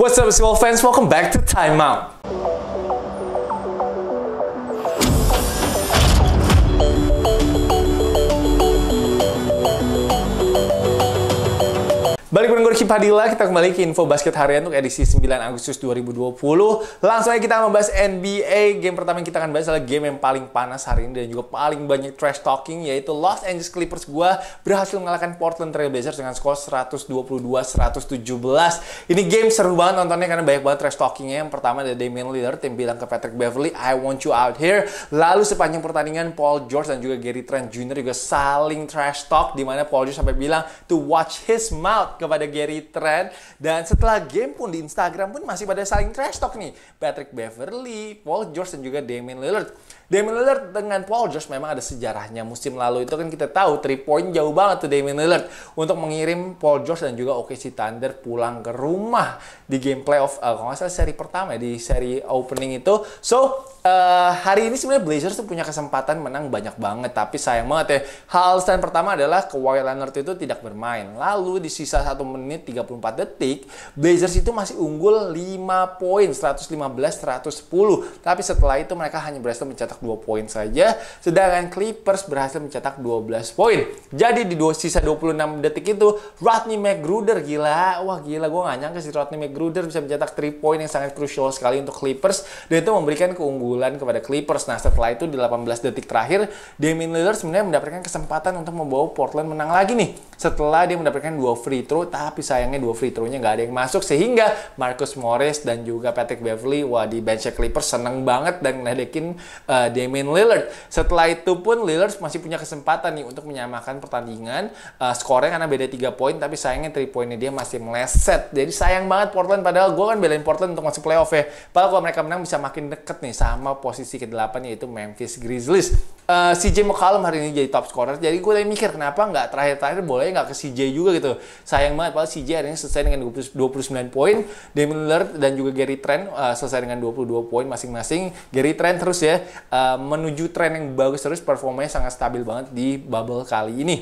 What's up, Seawall fans? Welcome back to Timeout. Cipadilla, kita kembali ke Info Basket Harian untuk edisi 9 Agustus 2020. Langsung aja kita membahas NBA. Game pertama yang kita akan bahas adalah game yang paling panas hari ini dan juga paling banyak trash talking yaitu Los Angeles Clippers gue berhasil mengalahkan Portland Trail Blazers dengan skor 122-117. Ini game seru banget nontonnya karena banyak banget trash talkingnya. Yang pertama ada Damian Lillard tim bilang ke Patrick Beverly, I want you out here. Lalu sepanjang pertandingan Paul George dan juga Gary Trent Jr. juga saling trash talk dimana Paul George sampai bilang to watch his mouth kepada Gary dari tren dan setelah game pun di Instagram pun masih pada saling trash talk nih Patrick Beverly, Paul George dan juga Damian Lillard Damian Lillard dengan Paul George memang ada sejarahnya. Musim lalu itu kan kita tahu 3 point jauh banget tuh Damian Lillard untuk mengirim Paul George dan juga OKC Thunder pulang ke rumah di game playoff uh, kalau nggak salah seri pertama ya, di seri opening itu. So Uh, hari ini sebenarnya Blazers tuh punya kesempatan menang banyak banget tapi sayang banget ya hal stand pertama adalah Kawhi Leonard itu tidak bermain lalu di sisa 1 menit 34 detik Blazers itu masih unggul 5 poin 115 110 tapi setelah itu mereka hanya berhasil mencetak 2 poin saja, sedangkan Clippers berhasil mencetak 12 poin. Jadi di dua, sisa 26 detik itu, Rodney McGruder gila, wah gila gue gak nyangka si Rodney McGruder bisa mencetak 3 poin yang sangat krusial sekali untuk Clippers dan itu memberikan keunggulan kepada Clippers. Nah setelah itu di 18 detik terakhir, Damian Lillard sebenarnya mendapatkan kesempatan untuk membawa Portland menang lagi nih. Setelah dia mendapatkan dua free throw, tapi sayangnya dua free throw-nya nggak ada yang masuk sehingga Marcus Morris dan juga Patrick Beverly wah di bench Clippers seneng banget dan ngedekin uh, eh, Damian Lillard. Setelah itu pun Lillard masih punya kesempatan nih untuk menyamakan pertandingan uh, skornya karena beda 3 poin tapi sayangnya 3 poinnya dia masih meleset. Jadi sayang banget Portland padahal gue kan belain Portland untuk masuk playoff ya. Padahal kalau mereka menang bisa makin deket nih sama posisi ke-8 yaitu Memphis Grizzlies uh, eh, CJ McCallum hari ini jadi top scorer. Jadi gue lagi mikir kenapa nggak terakhir-terakhir bolanya nggak ke CJ juga gitu. Sayang banget padahal CJ hari ini selesai dengan 29 poin. Damian Lillard dan juga Gary Trent uh, selesai dengan 22 poin masing-masing. Gary Trent terus ya uh, menuju tren yang bagus terus performanya sangat stabil banget di bubble kali ini.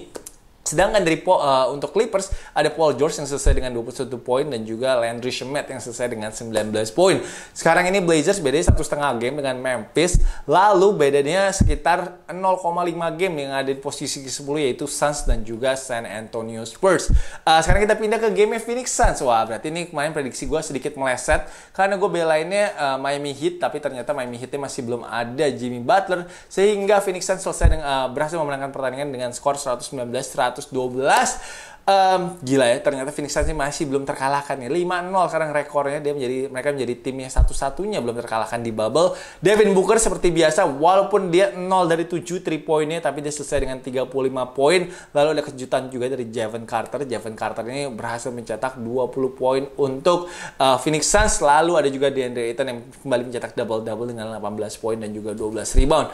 Sedangkan dari uh, untuk Clippers ada Paul George yang selesai dengan 21 poin dan juga Landry Shamet yang selesai dengan 19 poin. Sekarang ini Blazers bedanya satu setengah game dengan Memphis. Lalu bedanya sekitar 0,5 game yang ada di posisi ke-10 yaitu Suns dan juga San Antonio Spurs. Uh, sekarang kita pindah ke game Phoenix Suns. Wah berarti ini kemarin prediksi gue sedikit meleset karena gue belainnya uh, Miami Heat tapi ternyata Miami Heatnya masih belum ada Jimmy Butler sehingga Phoenix Suns selesai dengan, uh, berhasil memenangkan pertandingan dengan skor 119 100 112. Um, gila ya, ternyata Phoenix Suns masih belum terkalahkan ya. 5-0 sekarang rekornya dia menjadi mereka menjadi timnya satu-satunya belum terkalahkan di bubble. Devin Booker seperti biasa walaupun dia 0 dari 7 3 poinnya tapi dia selesai dengan 35 poin. Lalu ada kejutan juga dari Javon Carter. Javon Carter ini berhasil mencetak 20 poin untuk uh, Phoenix Suns. Lalu ada juga DeAndre Ayton yang kembali mencetak double-double dengan 18 poin dan juga 12 rebound.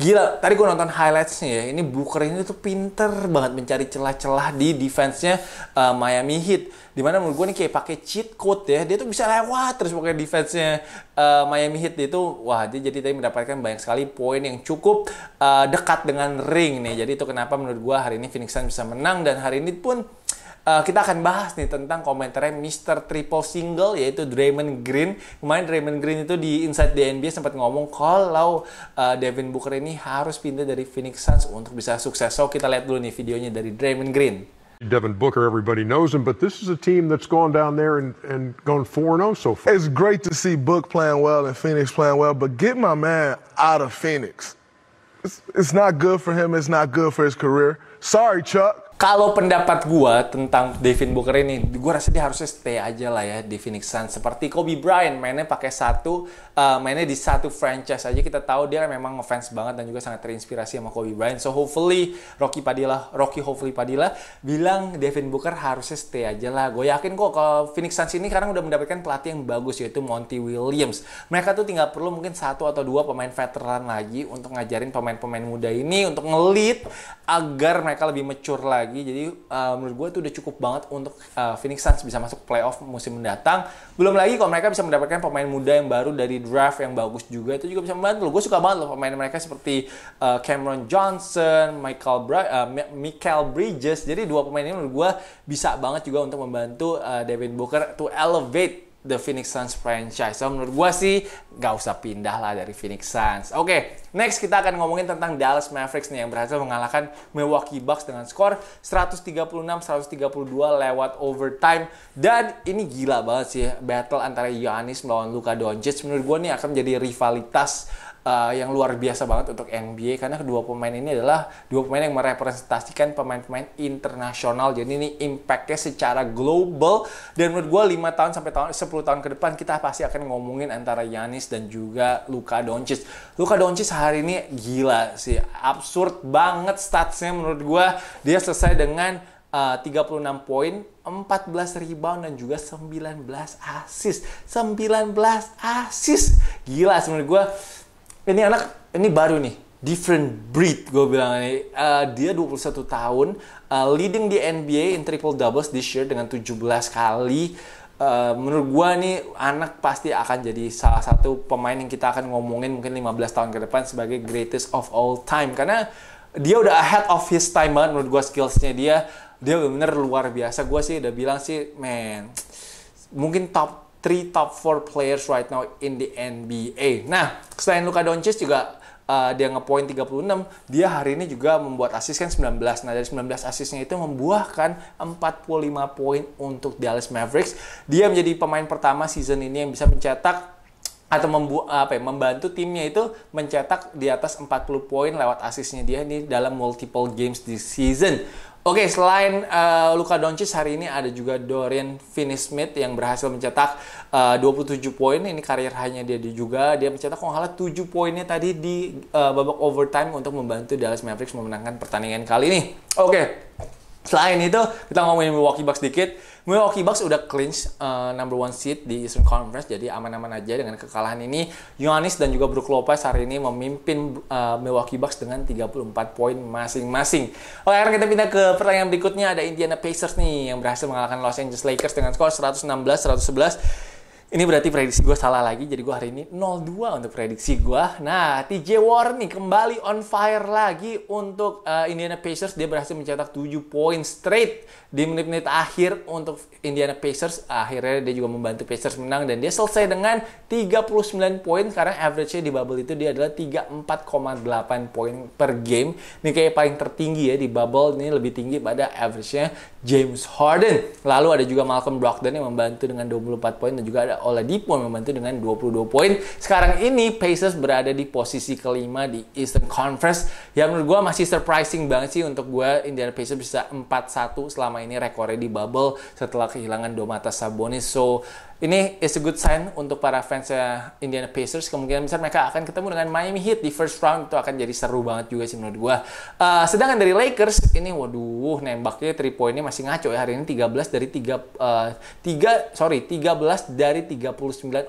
Gila, tadi gue nonton highlightsnya ya. Ini Booker ini tuh pinter banget mencari celah-celah di defense-nya uh, Miami Heat. Dimana menurut gue ini kayak pakai cheat code ya. Dia tuh bisa lewat terus pakai defense-nya uh, Miami Heat. Dia tuh, wah dia jadi tadi mendapatkan banyak sekali poin yang cukup uh, dekat dengan ring nih. Jadi itu kenapa menurut gue hari ini Phoenix Suns bisa menang. Dan hari ini pun uh, kita akan bahas nih tentang komentarnya Mr. Triple Single yaitu Draymond Green. Kemarin Draymond Green itu di Inside the NBA sempat ngomong kalau uh, Devin Booker ini harus pindah dari Phoenix Suns untuk bisa sukses. So kita lihat dulu nih videonya dari Draymond Green. Devin Booker, everybody knows him, but this is a team that's gone down there and, and gone 4 0 so far. It's great to see Book playing well and Phoenix playing well, but get my man out of Phoenix. It's, it's not good for him, it's not good for his career. Sorry, Chuck kalau pendapat gue tentang Devin Booker ini, gue rasa dia harusnya stay aja lah ya di Phoenix Suns. Seperti Kobe Bryant mainnya pakai satu, uh, mainnya di satu franchise aja. Kita tahu dia memang ngefans banget dan juga sangat terinspirasi sama Kobe Bryant. So hopefully Rocky Padilla, Rocky hopefully Padilla bilang Devin Booker harusnya stay aja lah. Gue yakin kok kalau Phoenix Suns ini sekarang udah mendapatkan pelatih yang bagus yaitu Monty Williams. Mereka tuh tinggal perlu mungkin satu atau dua pemain veteran lagi untuk ngajarin pemain-pemain muda ini untuk ngelit agar mereka lebih mature lagi lagi. Jadi uh, menurut gue itu udah cukup banget untuk uh, Phoenix Suns bisa masuk playoff musim mendatang. Belum lagi kalau mereka bisa mendapatkan pemain muda yang baru dari draft yang bagus juga itu juga bisa membantu. Gue suka banget loh pemain mereka seperti uh, Cameron Johnson, Michael Bra uh, Michael Bridges. Jadi dua pemain ini menurut gue bisa banget juga untuk membantu uh, Devin Booker to elevate the Phoenix Suns franchise. So menurut gue sih gak usah pindah lah dari Phoenix Suns. Oke, okay, next kita akan ngomongin tentang Dallas Mavericks nih yang berhasil mengalahkan Milwaukee Bucks dengan skor 136-132 lewat overtime. Dan ini gila banget sih battle antara Giannis melawan Luka Doncic. Menurut gue nih akan menjadi rivalitas uh, yang luar biasa banget untuk NBA karena kedua pemain ini adalah dua pemain yang merepresentasikan pemain-pemain internasional. Jadi ini impactnya secara global dan menurut gue 5 tahun sampai tahun 10 tahun ke depan kita pasti akan ngomongin antara Yanis dan juga Luka Doncic. Luka Doncic hari ini gila sih, absurd banget statsnya menurut gue. Dia selesai dengan eh, uh, 36 poin, 14 rebound dan juga 19 assist. 19 assist. Gila menurut gue ini anak ini baru nih different breed gue bilang ini uh, dia 21 tahun uh, leading di NBA in triple doubles this year dengan 17 kali Uh, menurut gue nih anak pasti akan jadi salah satu pemain yang kita akan ngomongin mungkin 15 tahun ke depan sebagai greatest of all time karena dia udah ahead of his time banget menurut gue skillsnya dia dia bener luar biasa gue sih udah bilang sih man mungkin top three top four players right now in the NBA. Nah, selain Luka Doncic juga uh, dia ngepoint 36, dia hari ini juga membuat asis kan 19. Nah, dari 19 asisnya itu membuahkan 45 poin untuk Dallas Mavericks. Dia menjadi pemain pertama season ini yang bisa mencetak atau membu apa ya, membantu timnya itu mencetak di atas 40 poin lewat asisnya dia ini dalam multiple games di season. Oke, okay, selain uh, Luka Doncic hari ini ada juga Dorian Finney-Smith yang berhasil mencetak eh, uh, 27 poin. Ini karir hanya dia juga. Dia mencetak kalau tujuh salah 7 poinnya tadi di uh, babak overtime untuk membantu Dallas Mavericks memenangkan pertandingan kali ini. Oke. Okay. Selain itu, kita ngomongin Milwaukee Bucks dikit. Milwaukee Bucks udah clinch uh, number one seat di Eastern Conference, jadi aman-aman aja dengan kekalahan ini. Yohanis dan juga Brook Lopez hari ini memimpin uh, Milwaukee Bucks dengan 34 poin masing-masing. Oke, sekarang kita pindah ke pertanyaan berikutnya. Ada Indiana Pacers nih yang berhasil mengalahkan Los Angeles Lakers dengan skor 116-111. Ini berarti prediksi gue salah lagi, jadi gue hari ini 02 untuk prediksi gue. Nah, TJ Warren nih kembali on fire lagi untuk uh, Indiana Pacers. Dia berhasil mencetak 7 poin straight di menit-menit akhir untuk Indiana Pacers. Akhirnya dia juga membantu Pacers menang dan dia selesai dengan 39 poin. Sekarang average-nya di bubble itu dia adalah 34,8 poin per game. Ini kayak paling tertinggi ya di bubble. Ini lebih tinggi pada average-nya James Harden. Lalu ada juga Malcolm Brogdon yang membantu dengan 24 poin dan juga ada oleh Oladipo yang membantu dengan 22 poin. Sekarang ini Pacers berada di posisi kelima di Eastern Conference yang menurut gue masih surprising banget sih untuk gue Indiana Pacers bisa 4-1 selama ini rekornya di bubble setelah kehilangan Domantas Sabonis. So ini is a good sign untuk para fans ya, Indiana Pacers. Kemungkinan besar mereka akan ketemu dengan Miami Heat di first round itu akan jadi seru banget juga sih menurut gua. Uh, sedangkan dari Lakers ini waduh nembaknya three ini masih ngaco ya hari ini 13 dari 3 uh, 3 sorry 13 dari 39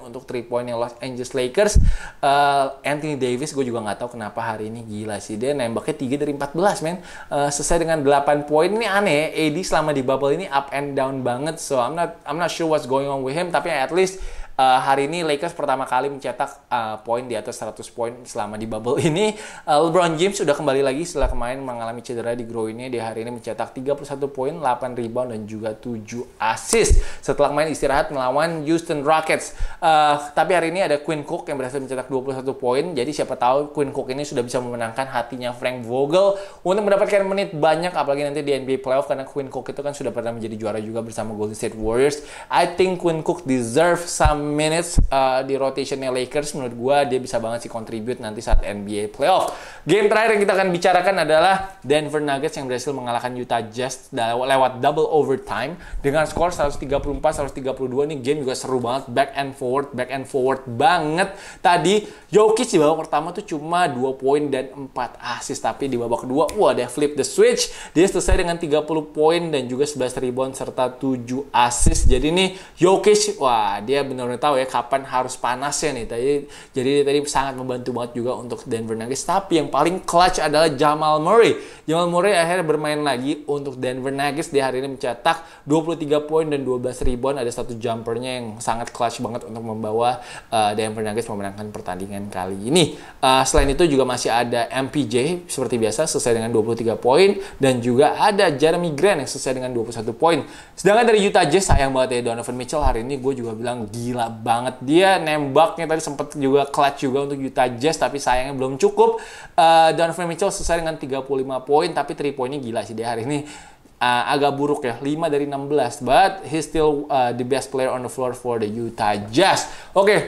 untuk three yang Los Angeles Lakers. Uh, Anthony Davis gue juga gak tahu kenapa hari ini gila sih dia nembaknya 3 dari 14 men. Uh, eh, selesai dengan 8 poin ini aneh. AD selama di bubble ini up and down banget so I'm not I'm not sure what's going on with him tapi at least Eh, hari ini Lakers pertama kali mencetak uh, poin di atas 100 poin selama di bubble ini. Uh, LeBron James sudah kembali lagi setelah kemarin mengalami cedera di groinnya. Di hari ini mencetak 31 poin, 8 rebound dan juga 7 assist setelah main istirahat melawan Houston Rockets. Uh, tapi hari ini ada Quinn Cook yang berhasil mencetak 21 poin. Jadi siapa tahu Quinn Cook ini sudah bisa memenangkan hatinya Frank Vogel untuk mendapatkan menit banyak apalagi nanti di NBA playoff karena Quinn Cook itu kan sudah pernah menjadi juara juga bersama Golden State Warriors. I think Quinn Cook deserve some minutes uh, di rotationnya Lakers menurut gue dia bisa banget sih contribute nanti saat NBA playoff. Game terakhir yang kita akan bicarakan adalah Denver Nuggets yang berhasil mengalahkan Utah Jazz lewat double overtime dengan skor 134-132 nih game juga seru banget back and forward back and forward banget tadi Jokic di babak pertama tuh cuma 2 poin dan 4 asis tapi di babak kedua wah dia flip the switch dia selesai dengan 30 poin dan juga 11 rebound serta 7 asis. jadi nih Jokic wah dia benar-benar tahu ya kapan harus panasnya nih. Tadi jadi tadi sangat membantu banget juga untuk Denver Nuggets. Tapi yang paling clutch adalah Jamal Murray. Jamal Murray akhirnya bermain lagi untuk Denver Nuggets di hari ini mencetak 23 poin dan 12 rebound. Ada satu jumpernya yang sangat clutch banget untuk membawa uh, Denver Nuggets memenangkan pertandingan kali ini. Uh, selain itu juga masih ada MPJ seperti biasa selesai dengan 23 poin dan juga ada Jeremy Grant yang selesai dengan 21 poin. Sedangkan dari Utah Jazz sayang banget ya Donovan Mitchell hari ini gue juga bilang gila gila banget dia nembaknya tadi sempat juga clutch juga untuk Utah Jazz tapi sayangnya belum cukup uh, Donovan Mitchell selesai dengan 35 poin tapi 3 poinnya gila sih dia hari ini uh, agak buruk ya 5 dari 16 but he's still uh, the best player on the floor for the Utah Jazz oke okay,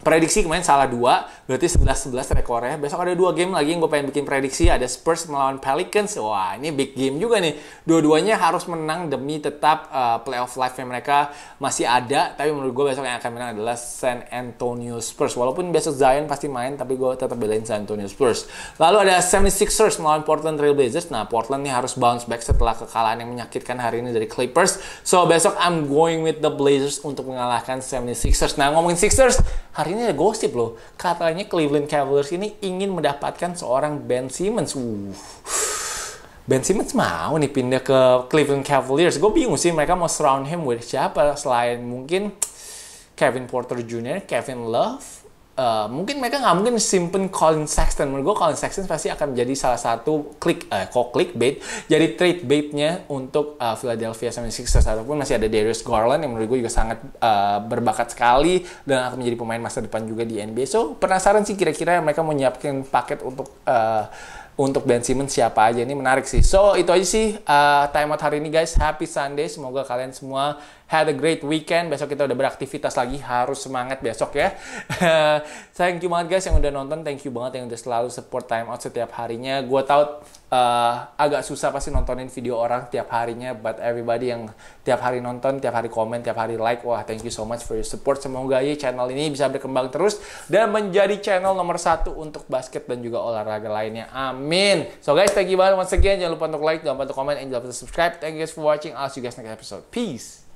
prediksi kemarin salah dua berarti 11-11 rekornya besok ada dua game lagi yang gue pengen bikin prediksi ada Spurs melawan Pelicans wah ini big game juga nih dua-duanya harus menang demi tetap uh, playoff life-nya mereka masih ada tapi menurut gue besok yang akan menang adalah San Antonio Spurs walaupun besok Zion pasti main tapi gue tetap belain San Antonio Spurs lalu ada 76ers melawan Portland Trail Blazers nah Portland nih harus bounce back setelah kekalahan yang menyakitkan hari ini dari Clippers so besok I'm going with the Blazers untuk mengalahkan 76ers nah ngomongin Sixers hari ini ada gosip loh. Katanya Cleveland Cavaliers ini ingin mendapatkan seorang Ben Simmons. Uh. Ben Simmons mau nih pindah ke Cleveland Cavaliers. Gue bingung sih mereka mau surround him with siapa selain mungkin Kevin Porter Jr., Kevin Love, Uh, mungkin mereka nggak mungkin simpen Colin Sexton. Menurut gue Colin Sexton pasti akan menjadi salah satu klik, eh, kok klik bait, jadi trade baitnya untuk uh, Philadelphia 76ers. Ataupun masih ada Darius Garland yang menurut gue juga sangat uh, berbakat sekali dan akan menjadi pemain masa depan juga di NBA. So penasaran sih kira-kira mereka mau nyiapkan paket untuk uh, untuk Ben Simmons siapa aja ini menarik sih. So itu aja sih uh, out hari ini guys. Happy Sunday. Semoga kalian semua Had a great weekend. Besok kita udah beraktivitas lagi. Harus semangat besok ya. thank you banget guys yang udah nonton. Thank you banget yang udah selalu support Time Out setiap harinya. Gue tau uh, eh, agak susah pasti nontonin video orang tiap harinya. But everybody yang tiap hari nonton, tiap hari komen, tiap hari like. Wah, thank you so much for your support. Semoga ya channel ini bisa berkembang terus. Dan menjadi channel nomor satu untuk basket dan juga olahraga lainnya. Amin. So guys, thank you banget once again. Jangan lupa untuk like, jangan lupa untuk komen, and jangan lupa untuk subscribe. Thank you guys for watching. I'll see you guys next episode. Peace.